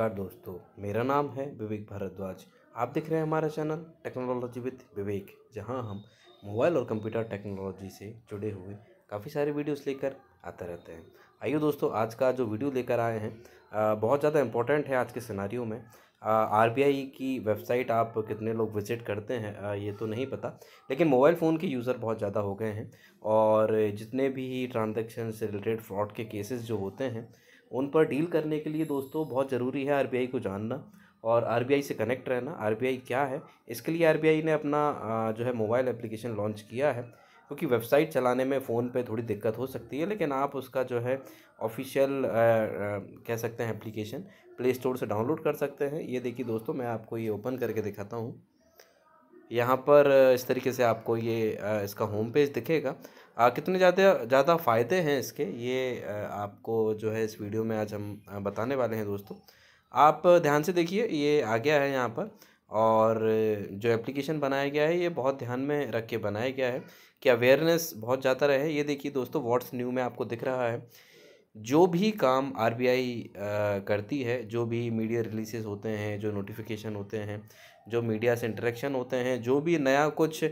नमस्कार दोस्तों मेरा नाम है विवेक भारद्वाज आप देख रहे हैं हमारा चैनल टेक्नोलॉजी विथ विवेक जहां हम मोबाइल और कंप्यूटर टेक्नोलॉजी से जुड़े हुए काफ़ी सारे वीडियोस लेकर आते रहते हैं आइए दोस्तों आज का जो वीडियो लेकर आए हैं बहुत ज़्यादा इंपॉर्टेंट है आज के सिनारियों में आर की वेबसाइट आप कितने लोग विजिट करते हैं आ, ये तो नहीं पता लेकिन मोबाइल फ़ोन के यूज़र बहुत ज़्यादा हो गए हैं और जितने भी ट्रांजेक्शन से रिलेटेड फ्रॉड के केसेस जो होते हैं उन पर डील करने के लिए दोस्तों बहुत ज़रूरी है आरबीआई को जानना और आरबीआई से कनेक्ट रहना आरबीआई क्या है इसके लिए आरबीआई ने अपना जो है मोबाइल एप्लीकेशन लॉन्च किया है क्योंकि वेबसाइट चलाने में फ़ोन पे थोड़ी दिक्कत हो सकती है लेकिन आप उसका जो है ऑफिशियल कह सकते हैं एप्लीकेशन प्ले स्टोर से डाउनलोड कर सकते हैं ये देखिए दोस्तों मैं आपको ये ओपन करके दिखाता हूँ यहाँ पर इस तरीके से आपको ये इसका होम पेज दिखेगा आ, कितने ज़्यादा ज़्यादा फ़ायदे हैं इसके ये आपको जो है इस वीडियो में आज हम बताने वाले हैं दोस्तों आप ध्यान से देखिए ये आ गया है यहाँ पर और जो एप्लीकेशन बनाया गया है ये बहुत ध्यान में रख के बनाया गया है कि अवेयरनेस बहुत ज़्यादा रहे ये देखिए दोस्तों व्हाट्स न्यू में आपको दिख रहा है जो भी काम आरबीआई करती है जो भी मीडिया रिलीजेस होते हैं जो नोटिफिकेशन होते हैं जो मीडिया से इंटरेक्शन होते हैं जो भी नया कुछ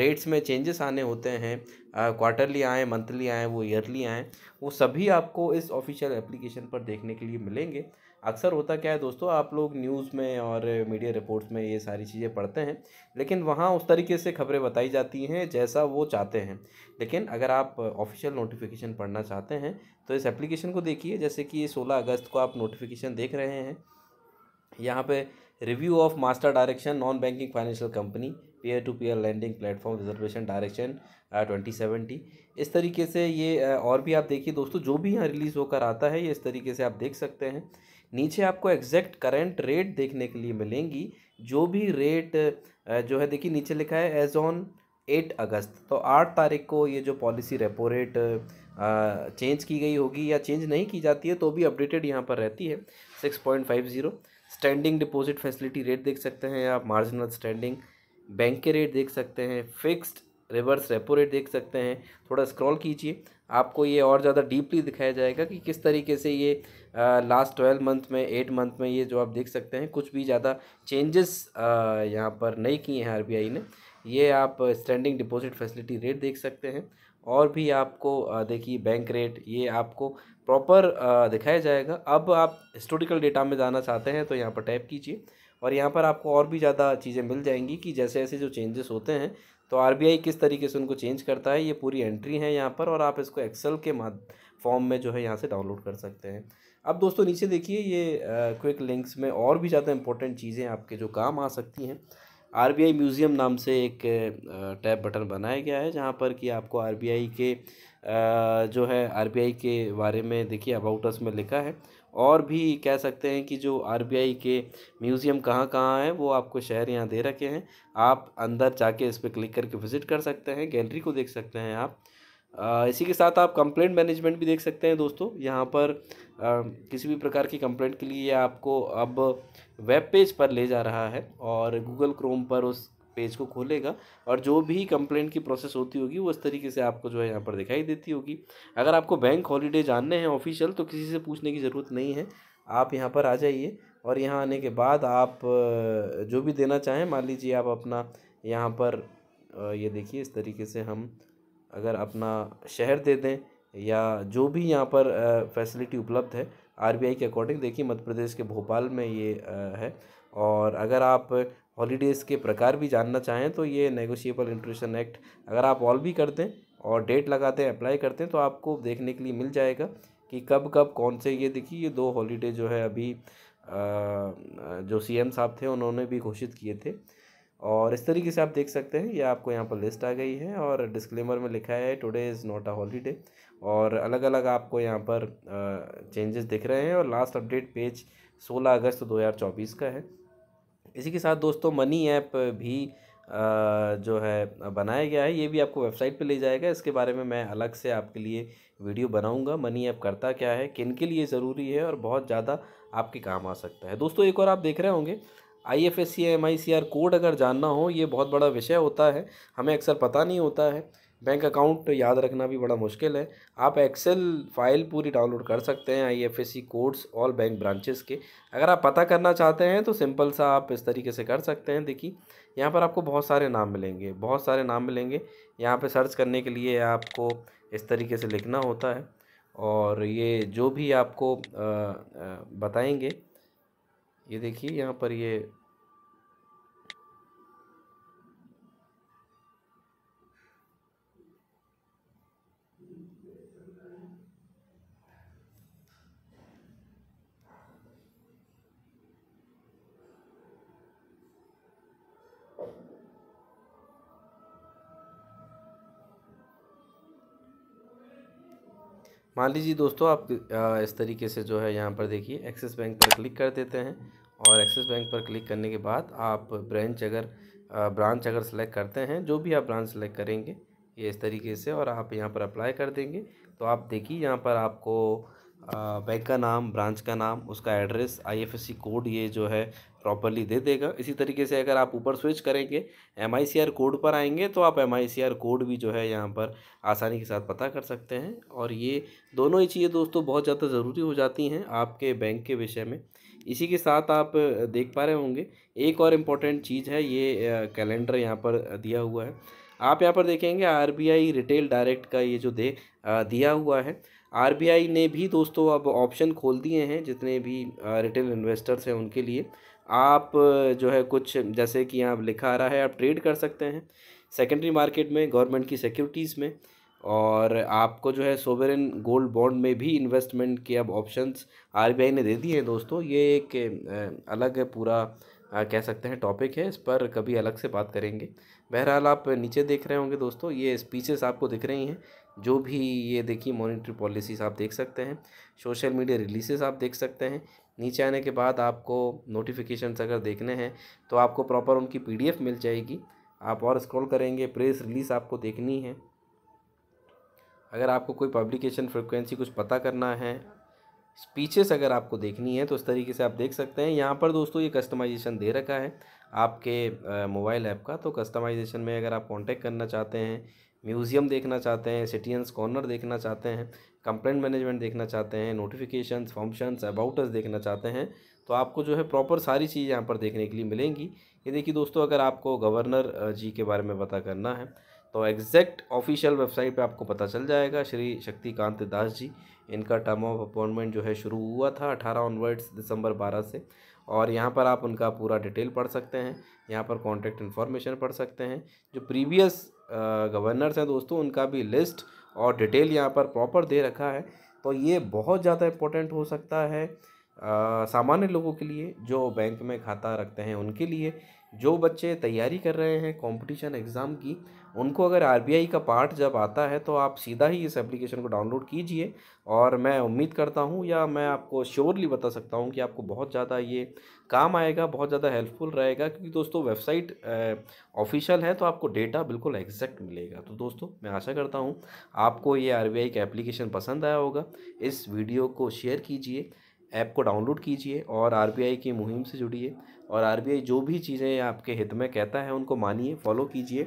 रेट्स में चेंजेस आने होते हैं क्वार्टरली आए मंथली आए वो ईयरली आए वो सभी आपको इस ऑफिशियल एप्लीकेशन पर देखने के लिए मिलेंगे अक्सर होता क्या है दोस्तों आप लोग न्यूज़ में और मीडिया रिपोर्ट्स में ये सारी चीज़ें पढ़ते हैं लेकिन वहाँ उस तरीके से खबरें बताई जाती हैं जैसा वो चाहते हैं लेकिन अगर आप ऑफिशियल नोटिफिकेशन पढ़ना चाहते हैं तो इस एप्लीकेशन को देखिए जैसे कि सोलह अगस्त को आप नोटिफिकेशन देख रहे हैं यहाँ पे review of master direction non banking financial company peer to peer lending platform reservation direction twenty seventy इस तरीके से ये uh, और भी आप देखिए दोस्तों जो भी यहाँ रिलीज़ होकर आता है ये इस तरीके से आप देख सकते हैं नीचे आपको एग्जैक्ट करेंट रेट देखने के लिए मिलेंगी जो भी रेट uh, जो है देखिए नीचे लिखा है एज ऑन एट अगस्त तो आठ तारीख को ये जो पॉलिसी रेपो रेट चेंज की गई होगी या चेंज नहीं की जाती है तो भी अपडेटेड यहाँ पर रहती है six point five zero standing deposit facility rate देख सकते हैं आप मार्जिनल स्टैंडिंग बैंक के रेट देख सकते हैं फिक्स्ड रिवर्स रेपो रेट देख सकते हैं थोड़ा स्क्रॉल कीजिए आपको ये और ज़्यादा डीपली दिखाया जाएगा कि किस तरीके से ये लास्ट ट्वेल्व मंथ में एट मंथ में ये जो आप देख सकते हैं कुछ भी ज़्यादा चेंजेस यहाँ पर नहीं किए हैं आरबीआई ने ये आप स्टैंडिंग डिपॉजिट फैसिलिटी रेट देख सकते हैं और भी आपको देखिए बैंक रेट ये आपको प्रॉपर uh, दिखाया जाएगा अब आप हिस्टोरिकल डेटा में जाना चाहते हैं तो यहाँ पर टैप कीजिए और यहाँ पर आपको और भी ज़्यादा चीज़ें मिल जाएंगी कि जैसे ऐसे जो चेंजेस होते हैं तो आर किस तरीके से उनको चेंज करता है ये पूरी एंट्री है यहाँ पर और आप इसको एक्सेल के फॉर्म में जो है यहाँ से डाउनलोड कर सकते हैं अब दोस्तों नीचे देखिए ये क्विक uh, लिंक्स में और भी ज़्यादा इंपॉर्टेंट चीज़ें आपके जो काम आ सकती हैं आर म्यूज़ियम नाम से एक टैब uh, बटन बनाया गया है जहाँ पर कि आपको आर के जो है आरबीआई के बारे में देखिए अबाउट अस में लिखा है और भी कह सकते हैं कि जो आरबीआई के म्यूज़ियम कहाँ कहाँ हैं वो आपको शहर यहाँ दे रखे हैं आप अंदर जाके इस पर क्लिक करके विज़िट कर सकते हैं गैलरी को देख सकते हैं आप इसी के साथ आप कंप्लेंट मैनेजमेंट भी देख सकते हैं दोस्तों यहाँ पर किसी भी प्रकार की कंप्लेंट के लिए आपको अब वेब पेज पर ले जा रहा है और गूगल क्रोम पर उस पेज को खोलेगा और जो भी कंप्लेंट की प्रोसेस होती होगी वो इस तरीके से आपको जो है यहाँ पर दिखाई देती होगी अगर आपको बैंक हॉलीडे जानने हैं ऑफिशियल तो किसी से पूछने की ज़रूरत नहीं है आप यहाँ पर आ जाइए और यहाँ आने के बाद आप जो भी देना चाहें मान लीजिए आप अपना यहाँ पर ये देखिए इस तरीके से हम अगर अपना शहर दे दें या जो भी यहाँ पर फैसिलिटी उपलब्ध है आरबीआई के अकॉर्डिंग देखिए मध्य प्रदेश के भोपाल में ये है और अगर आप हॉलीडेज़ के प्रकार भी जानना चाहें तो ये नेगोशिएबल इंट्रेशन एक्ट अगर आप ऑल भी कर दें और डेट लगाते हैं अप्लाई करते हैं तो आपको देखने के लिए मिल जाएगा कि कब कब कौन से ये देखिए ये दो हॉलीडे जो है अभी जो सी साहब थे उन्होंने भी घोषित किए थे और इस तरीके से आप देख सकते हैं ये आपको यहाँ पर लिस्ट आ गई है और डिस्क्लेमर में लिखा है today is not a holiday और अलग अलग आपको यहाँ पर चेंजेस दिख रहे हैं और लास्ट अपडेट पेज 16 अगस्त 2024 का है इसी के साथ दोस्तों मनी ऐप भी जो है बनाया गया है ये भी आपको वेबसाइट पे ले जाएगा इसके बारे में मैं अलग से आपके लिए वीडियो बनाऊंगा मनी ऐप करता क्या है किन के लिए ज़रूरी है और बहुत ज़्यादा आपके काम आ सकता है दोस्तों एक और आप देख रहे होंगे I F S C M I C R code अगर जानना हो ये बहुत बड़ा विषय होता है हमें अक्सर पता नहीं होता है बैंक अकाउंट याद रखना भी बड़ा मुश्किल है आप एक्सेल फाइल पूरी डाउनलोड कर सकते हैं IFSC codes all bank branches के अगर आप पता करना चाहते हैं तो सिंपल सा आप इस तरीके से कर सकते हैं देखिए यहाँ पर आपको बहुत सारे नाम मिलेंगे बहुत सारे नाम मिलेंगे यहाँ पर सर्च करने के लिए आपको इस तरीके से लिखना होता है और ये जो भी आपको बताएंगे ये देखिए यहाँ पर ये मान लीजिए दोस्तों आप इस तरीके से जो है यहाँ पर देखिए एक्सिस बैंक पर क्लिक कर देते हैं और एक्सिस बैंक पर क्लिक करने के बाद आप ब्रांच अगर ब्रांच अगर सेलेक्ट करते हैं जो भी आप ब्रांच सेलेक्ट करेंगे ये इस तरीके से और आप यहाँ पर अप्लाई कर देंगे तो आप देखिए यहाँ पर आपको बैंक का नाम ब्रांच का नाम उसका एड्रेस आईएफएससी कोड ये जो है प्रॉपरली दे देगा इसी तरीके से अगर आप ऊपर स्विच करेंगे एम कोड पर आएंगे तो आप एम कोड भी जो है यहाँ पर आसानी के साथ पता कर सकते हैं और ये दोनों ही चीज़ें दोस्तों बहुत ज़्यादा ज़रूरी हो जाती हैं आपके बैंक के विषय में इसी के साथ आप देख पा रहे होंगे एक और इम्पॉर्टेंट चीज़ है ये कैलेंडर यहाँ पर दिया हुआ है आप यहाँ पर देखेंगे आई रिटेल डायरेक्ट का ये जो दे दिया हुआ है आई ने भी दोस्तों अब ऑप्शन खोल दिए हैं जितने भी रिटेल इन्वेस्टर्स हैं उनके लिए आप जो है कुछ जैसे कि यहाँ लिखा आ रहा है आप ट्रेड कर सकते हैं सेकेंडरी मार्केट में गवर्नमेंट की सिक्योरिटीज़ में और आपको जो है सोवेरन गोल्ड बॉन्ड में भी इन्वेस्टमेंट के अब ऑप्शंस आरबीआई ने दे दिए हैं दोस्तों ये एक अलग पूरा कह सकते हैं टॉपिक है इस पर कभी अलग से बात करेंगे बहरहाल आप नीचे देख रहे होंगे दोस्तों ये स्पीचेस आपको दिख रही हैं जो भी ये देखिए मॉनिटरी पॉलिसीज़ आप देख सकते हैं सोशल मीडिया रिलीसेस आप देख सकते हैं नीचे आने के बाद आपको नोटिफिकेशंस अगर देखने हैं तो आपको प्रॉपर उनकी पीडीएफ मिल जाएगी आप और स्क्रॉल करेंगे प्रेस रिलीज़ आपको देखनी है अगर आपको कोई पब्लिकेशन फ्रिक्वेंसी कुछ पता करना है स्पीचेस अगर आपको देखनी है तो इस तरीके से आप देख सकते हैं यहाँ पर दोस्तों ये कस्टमाइजेशन दे रखा है आपके मोबाइल ऐप का तो कस्टमाइजेशन में अगर आप कॉन्टेक्ट करना चाहते हैं म्यूज़ियम देखना चाहते हैं सिटीजन्स कॉर्नर देखना चाहते हैं कंप्लेंट मैनेजमेंट देखना चाहते हैं नोटिफिकेशन फंक्शंस अबाउटर्स देखना चाहते हैं तो आपको जो है प्रॉपर सारी चीज़ यहाँ पर देखने के लिए मिलेंगी ये देखिए दोस्तों अगर आपको गवर्नर जी के बारे में पता करना है तो एग्जैक्ट ऑफिशियल वेबसाइट पे आपको पता चल जाएगा श्री शक्तिकांत दास जी इनका टर्म ऑफ अपॉइंटमेंट जो है शुरू हुआ था अठारह ऑनवर्ड्स दिसंबर बारह से और यहाँ पर आप उनका पूरा डिटेल पढ़ सकते हैं यहाँ पर कॉन्टैक्ट इन्फॉर्मेशन पढ़ सकते हैं जो प्रीवियस गवर्नर्स हैं दोस्तों उनका भी लिस्ट और डिटेल यहाँ पर प्रॉपर दे रखा है तो ये बहुत ज़्यादा इम्पोर्टेंट हो सकता है सामान्य लोगों के लिए जो बैंक में खाता रखते हैं उनके लिए जो बच्चे तैयारी कर रहे हैं कंपटीशन एग्ज़ाम की उनको अगर आरबीआई का पार्ट जब आता है तो आप सीधा ही इस एप्लीकेशन को डाउनलोड कीजिए और मैं उम्मीद करता हूँ या मैं आपको श्योरली बता सकता हूँ कि आपको बहुत ज़्यादा ये काम आएगा बहुत ज़्यादा हेल्पफुल रहेगा क्योंकि दोस्तों वेबसाइट ऑफिशियल है तो आपको डेटा बिल्कुल एग्जैक्ट मिलेगा तो दोस्तों मैं आशा करता हूँ आपको ये आर का एप्लीकेशन पसंद आया होगा इस वीडियो को शेयर कीजिए ऐप को डाउनलोड कीजिए और आर की मुहिम से जुड़िए और आरबीआई जो भी चीज़ें आपके हित में कहता है उनको मानिए फॉलो कीजिए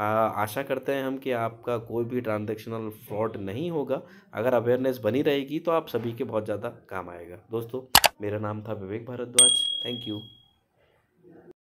आशा करते हैं हम कि आपका कोई भी ट्रांजेक्शनल फ्रॉड नहीं होगा अगर अवेयरनेस बनी रहेगी तो आप सभी के बहुत ज़्यादा काम आएगा दोस्तों मेरा नाम था विवेक भारद्वाज थैंक यू